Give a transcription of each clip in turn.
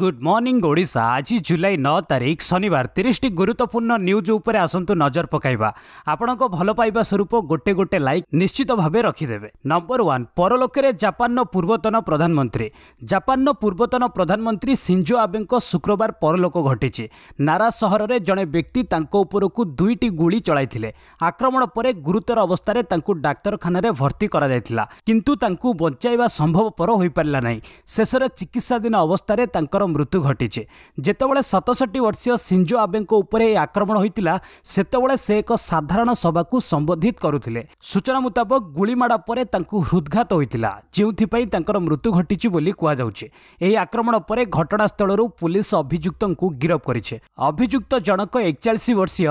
good morning Odisha ଆଜି ଜୁଲାଇ ନଅ ତାରିଖ ଶନିବାର ତିରିଶଟି ଗୁରୁତ୍ୱପୂର୍ଣ୍ଣ ନ୍ୟୁଜ୍ ଉପରେ ଆସନ୍ତୁ ନଜର ପକାଇବା ଆପଣଙ୍କ ଭଲ ପାଇବା ସ୍ୱରୂପ ଗୋଟେ ଗୋଟେ ଲାଇକ୍ ନିଶ୍ଚିତ ଭାବେ ରଖିଦେବେ ନମ୍ବର ୱାନ୍ ପରଲୋକରେ ଜାପାନର ପୂର୍ବତନ ପ୍ରଧାନମନ୍ତ୍ରୀ ଜାପାନର ପୂର୍ବତନ ପ୍ରଧାନମନ୍ତ୍ରୀ ସିଞ୍ଜୋ ଆବେଙ୍କ ଶୁକ୍ରବାର ପରଲୋକ ଘଟିଛି ନାରା ସହରରେ ଜଣେ ବ୍ୟକ୍ତି ତାଙ୍କ ଉପରକୁ ଦୁଇଟି ଗୁଳି ଚଳାଇଥିଲେ ଆକ୍ରମଣ ପରେ ଗୁରୁତର ଅବସ୍ଥାରେ ତାଙ୍କୁ ଡାକ୍ତରଖାନାରେ ଭର୍ତ୍ତି କରାଯାଇଥିଲା କିନ୍ତୁ ତାଙ୍କୁ ବଞ୍ଚାଇବା ସମ୍ଭବପର ହୋଇପାରିଲା ନାହିଁ ଶେଷରେ ଚିକିତ୍ସାଧୀନ ଅବସ୍ଥାରେ ତାଙ୍କର ମୃତ୍ୟୁ ଘଟିଛି ଯେତେବେଳେ ସତଷଠି ବର୍ଷୀୟ ସିଞ୍ଜୋ ଆବେଙ୍କ ଉପରେ ଏହି ଆକ୍ରମଣ ହୋଇଥିଲା ସେତେବେଳେ ସେ ଏକ ସାଧାରଣ ସଭାକୁ ସମ୍ବୋଧିତ କରୁଥିଲେ ସୂଚନା ମୁତାବକ ଗୁଳିମାଡ଼ ପରେ ତାଙ୍କୁ ହୃଦ୍ଘାତ ହୋଇଥିଲା ଯେଉଁଥିପାଇଁ ତାଙ୍କର ମୃତ୍ୟୁ ଘଟିଛି ବୋଲି କୁହାଯାଉଛି ଏହି ଆକ୍ରମଣ ପରେ ଘଟଣାସ୍ଥଳରୁ ପୁଲିସ୍ ଅଭିଯୁକ୍ତଙ୍କୁ ଗିରଫ କରିଛି ଅଭିଯୁକ୍ତ ଜଣକ ଏକଚାଳିଶ ବର୍ଷୀୟ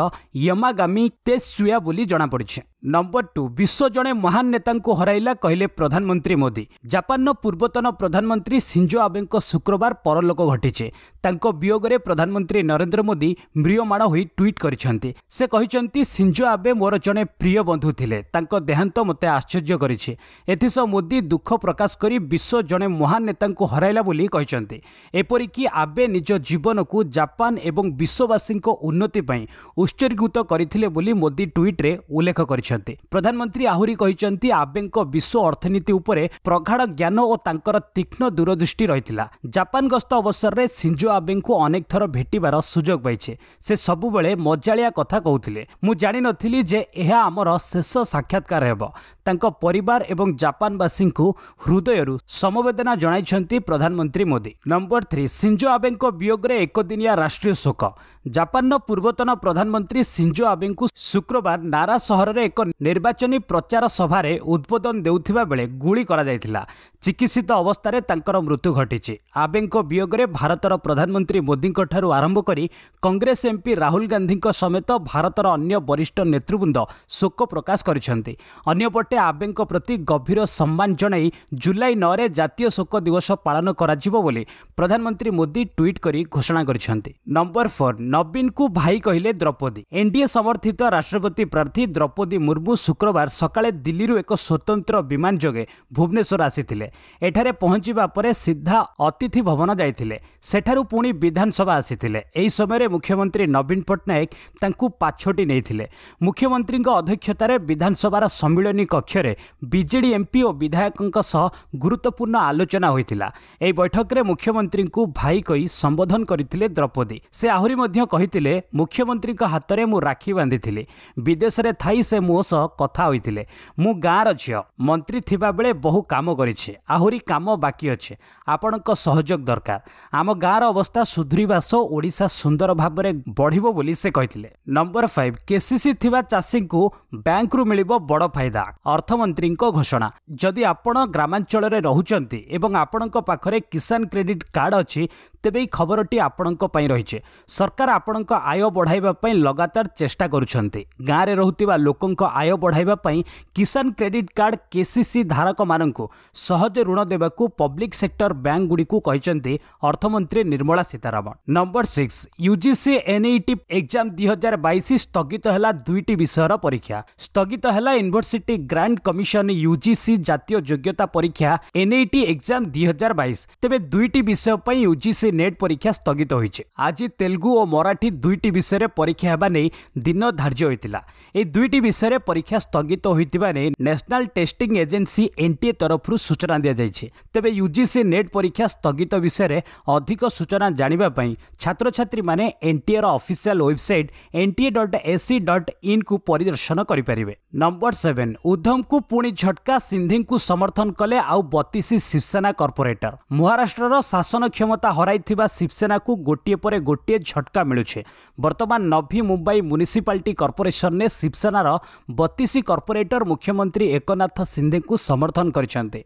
ୟମାଗାମୀ ତେସ୍ ସୁୟା ବୋଲି ଜଣାପଡ଼ିଛି ନମ୍ବର ଟୁ ବିଶ୍ୱ ଜଣେ ମହାନ ନେତାଙ୍କୁ ହରାଇଲା କହିଲେ ପ୍ରଧାନମନ୍ତ୍ରୀ ମୋଦି ଜାପାନର ପୂର୍ବତନ ପ୍ରଧାନମନ୍ତ୍ରୀ ସିଞ୍ଜୋ ଆବେଙ୍କ ଶୁକ୍ରବାର ପରଲୋକ ଘଟିଛି ତାଙ୍କ ବିୟୋଗରେ ପ୍ରଧାନମନ୍ତ୍ରୀ ନରେନ୍ଦ୍ର ମୋଦି ମ୍ରିୟମାଡ଼ ହୋଇ ଟ୍ୱିଟ୍ କରିଛନ୍ତି ସେ କହିଛନ୍ତି ସିଞ୍ଜୋ ଆବେ ମୋର ଜଣେ ପ୍ରିୟ ବନ୍ଧୁ ଥିଲେ ତାଙ୍କ ଦେହାନ୍ତ ମୋତେ ଆଶ୍ଚର୍ଯ୍ୟ କରିଛି ଏଥିସହ ମୋଦି ଦୁଃଖ ପ୍ରକାଶ କରି ବିଶ୍ୱ ଜଣେ ମହାନ ନେତାଙ୍କୁ ହରାଇଲା ବୋଲି କହିଛନ୍ତି ଏପରିକି ଆବେ ନିଜ ଜୀବନକୁ ଜାପାନ ଏବଂ ବିଶ୍ୱବାସୀଙ୍କ ଉନ୍ନତି ପାଇଁ ଉତ୍ସର୍ଗୀକୃତ କରିଥିଲେ ବୋଲି ମୋଦି ଟ୍ୱିଟ୍ରେ ଉଲ୍ଲେଖ କରିଛନ୍ତି କରିଛନ୍ତି ପ୍ରଧାନମନ୍ତ୍ରୀ ଆହୁରି କହିଛନ୍ତି ଆବେଙ୍କ ବିଶ୍ୱ ଅର୍ଥନୀତି ଉପରେ ପ୍ରଗାଢ଼ ଜ୍ଞାନ ଓ ତାଙ୍କର ତୀକ୍ଷ୍ଣ ଦୂରଦୃଷ୍ଟି ରହିଥିଲା ଜାପାନ ଗସ୍ତ ଅବସରରେ ସିଞ୍ଜୋ ଆବେଙ୍କୁ ଅନେକ ଥର ଭେଟିବାର ସୁଯୋଗ ପାଇଛେ ସେ ସବୁବେଳେ ମଜାଳିଆ କଥା କହୁଥିଲେ ମୁଁ ଜାଣିନଥିଲି ଯେ ଏହା ଆମର ଶେଷ ସାକ୍ଷାତକାର ହେବ ତାଙ୍କ ପରିବାର ଏବଂ ଜାପାନବାସୀଙ୍କୁ ହୃଦୟରୁ ସମବେଦନା ଜଣାଇଛନ୍ତି ପ୍ରଧାନମନ୍ତ୍ରୀ ମୋଦି ନମ୍ବର ଥ୍ରୀ ସିଞ୍ଜୋ ଆବେଙ୍କ ବିୟୋଗରେ ଏକଦିନିଆ ରାଷ୍ଟ୍ରୀୟ ଶୋକ ଜାପାନର ପୂର୍ବତନ ପ୍ରଧାନମନ୍ତ୍ରୀ ସିଞ୍ଜୋ ଆବେଙ୍କୁ ଶୁକ୍ରବାର ନାରା ସହରରେ ଏକ ନିର୍ବାଚନୀ ପ୍ରଚାର ସଭାରେ ଉଦ୍ବୋଧନ ଦେଉଥିବା ବେଳେ ଗୁଳି କରାଯାଇଥିଲା ଚିକିତ୍ସିତ ଅବସ୍ଥାରେ ତାଙ୍କର ମୃତ୍ୟୁ ଘଟିଛି ଆବେଙ୍କ ବିୟୋଗରେ ଭାରତର ପ୍ରଧାନମନ୍ତ୍ରୀ ମୋଦିଙ୍କଠାରୁ ଆରମ୍ଭ କରି କଂଗ୍ରେସ ଏମ୍ପି ରାହୁଲ ଗାନ୍ଧୀଙ୍କ ସମେତ ଭାରତର ଅନ୍ୟ ବରିଷ୍ଠ ନେତୃବୃନ୍ଦ ଶୋକ ପ୍ରକାଶ କରିଛନ୍ତି ଅନ୍ୟପଟେ ଆବେଙ୍କ ପ୍ରତି ଗଭୀର ସମ୍ମାନ ଜଣାଇ ଜୁଲାଇ ନଅରେ ଜାତୀୟ ଶୋକ ଦିବସ ପାଳନ କରାଯିବ ବୋଲି ପ୍ରଧାନମନ୍ତ୍ରୀ ମୋଦି ଟ୍ୱିଟ୍ କରି ଘୋଷଣା କରିଛନ୍ତି ନମ୍ବର ଫୋର୍ ନବୀନଙ୍କୁ ଭାଇ କହିଲେ ଦ୍ରୌପଦୀ ଏନ୍ଡିଏ ସମର୍ଥିତ ରାଷ୍ଟ୍ରପତି ପ୍ରାର୍ଥୀ ଦ୍ରୌପଦୀ ମୁର୍ମୁ ଶୁକ୍ରବାର ସକାଳେ ଦିଲ୍ଲୀରୁ ଏକ ସ୍ୱତନ୍ତ୍ର ବିମାନ ଯୋଗେ ଭୁବନେଶ୍ୱର ଆସିଥିଲେ ଏଠାରେ ପହଞ୍ଚିବା ପରେ ସିଧା ଅତିଥି ଭବନ ଯାଇଥିଲେ ସେଠାରୁ ପୁଣି ବିଧାନସଭା ଆସିଥିଲେ ଏହି ସମୟରେ ମୁଖ୍ୟମନ୍ତ୍ରୀ ନବୀନ ପଟ୍ଟନାୟକ ତାଙ୍କୁ ପାଛୋଟି ନେଇଥିଲେ ମୁଖ୍ୟମନ୍ତ୍ରୀଙ୍କ ଅଧ୍ୟକ୍ଷତାରେ ବିଧାନସଭାର ସମ୍ମିଳନୀ କକ୍ଷରେ ବିଜେଡି ଏମ୍ପି ଓ ବିଧାୟକଙ୍କ ସହ ଗୁରୁତ୍ୱପୂର୍ଣ୍ଣ ଆଲୋଚନା ହୋଇଥିଲା ଏହି ବୈଠକରେ ମୁଖ୍ୟମନ୍ତ୍ରୀଙ୍କୁ ଭାଇ କହି ସମ୍ବୋଧନ କରିଥିଲେ ଦ୍ରୌପଦୀ ସେ ଆହୁରି ମଧ୍ୟ କହିଥିଲେ ମୁଖ୍ୟମନ୍ତ୍ରୀଙ୍କ ହାତରେ ମୁଁ ରାକ୍ଷୀ ବାନ୍ଧିଥିଲି ବିଦେଶରେ ଥାଇ ସେ ମୋ ମୋ ସହ କଥା ହୋଇଥିଲେ ମୁଁ ଗାଁର ଝିଅ ମନ୍ତ୍ରୀ ଥିବାବେଳେ ବହୁ କାମ କରିଛି ଆହୁରି କାମ ବାକି ଅଛି ଆପଣଙ୍କ ସହଯୋଗ ଦରକାର ଆମ ଗାଁର ଅବସ୍ଥା ସୁଧୁରିବା ସହ ଓଡ଼ିଶା ସୁନ୍ଦର ଭାବରେ ବଢ଼ିବ ବୋଲି ସେ କହିଥିଲେ ନମ୍ବର ଫାଇଭ କେସିସି ଥିବା ଚାଷୀଙ୍କୁ ବ୍ୟାଙ୍କରୁ ମିଳିବ ବଡ଼ ଫାଇଦା ଅର୍ଥମନ୍ତ୍ରୀଙ୍କ ଘୋଷଣା ଯଦି ଆପଣ ଗ୍ରାମାଞ୍ଚଳରେ ରହୁଛନ୍ତି ଏବଂ ଆପଣଙ୍କ ପାଖରେ କିଷାନ କ୍ରେଡିଟ୍ କାର୍ଡ଼ ଅଛି ତେବେ ଏହି ଖବରଟି ଆପଣଙ୍କ ପାଇଁ ରହିଛି ସରକାର ଆପଣଙ୍କ ଆୟ ବଢ଼ାଇବା ପାଇଁ ଲଗାତାର ଚେଷ୍ଟା କରୁଛନ୍ତି ଗାଁରେ ରହୁଥିବା ଲୋକଙ୍କ ଆୟ ବଢ଼ାଇବା ପାଇଁ କିଷାନ କ୍ରେଡିଟ୍ କାର୍ଡ଼ କେସିସି ଧାରକମାନଙ୍କୁ ସହଜେ ଋଣ ଦେବାକୁ ପବ୍ଲିକ୍ ସେକ୍ଟର ବ୍ୟାଙ୍କଗୁଡ଼ିକୁ କହିଛନ୍ତି ଅର୍ଥମନ୍ତ୍ରୀ Nirmala Sitharaman number six UGC NET exam ଦୁଇ ହଜାର ବାଇଶ ସ୍ଥଗିତ ହେଲା ଦୁଇଟି ବିଷୟର ପରୀକ୍ଷା ସ୍ଥଗିତ ହେଲା ୟୁନିଭର୍ସିଟି ଗ୍ରାଣ୍ଡ କମିଶନ ୟୁଜିସି ଜାତୀୟ ଯୋଗ୍ୟତା ପରୀକ୍ଷା ଏନ୍ଇଟି ଏକ୍ଜାମ୍ ଦୁଇ ହଜାର ବାଇଶ ତେବେ ଦୁଇଟି ବିଷୟ ପାଇଁ ୟୁଜିସି ନେଟ୍ ପରୀକ୍ଷା ସ୍ଥଗିତ ହୋଇଛି ଆଜି ତେଲୁଗୁ ଓ ମରାଠୀ ଦୁଇଟି ବିଷୟରେ ପରୀକ୍ଷା ହେବା ନେଇ ଦିନ ଧାର୍ଯ୍ୟ ହୋଇଥିଲା ଏହି ଦୁଇଟି ବିଷୟରେ ଫଳରେ ପରୀକ୍ଷା ସ୍ଥଗିତ ହୋଇଥିବା ନେଇ ନ୍ୟାସନାଲ୍ ଟେଷ୍ଟିଂ ଏଜେନ୍ସି ଏନ୍ଟିଏ ତରଫରୁ ସୂଚନା ଦିଆଯାଇଛି ତେବେ ୟୁଜିସି ନେଟ୍ ପରୀକ୍ଷା ସ୍ଥଗିତ ବିଷୟରେ ଅଧିକ ସୂଚନା ଜାଣିବା ପାଇଁ ଛାତ୍ରଛାତ୍ରୀମାନେ ଏନ୍ଟିଏର official website NTA dot AC dot ଇନ୍କୁ ପରିଦର୍ଶନ କରିପାରିବେ ନମ୍ବର ସେଭେନ୍ ଉଦ୍ଧମଙ୍କୁ ପୁଣି ଝଟକା ସିନ୍ଧିଙ୍କୁ ସମର୍ଥନ କଲେ ଆଉ ବତିଶି ଶିବସେନା କର୍ପୋରେଟର ମହାରାଷ୍ଟ୍ରର ଶାସନ କ୍ଷମତା ହରାଇଥିବା ଶିବସେନାକୁ ଗୋଟିଏ ପରେ ଗୋଟିଏ ଝଟକା ମିଳୁଛି ବର୍ତ୍ତମାନ ନଭି ମୁମ୍ବାଇ ମ୍ୟୁନିସିପାଲିଟି କର୍ପୋରେସନରେ ଶିବସେନାର ବତିଶ କର୍ପୋରେଟର ମୁଖ୍ୟମନ୍ତ୍ରୀ ଏକନାଥ ସିନ୍ଧେଙ୍କୁ ସମର୍ଥନ କରିଛନ୍ତି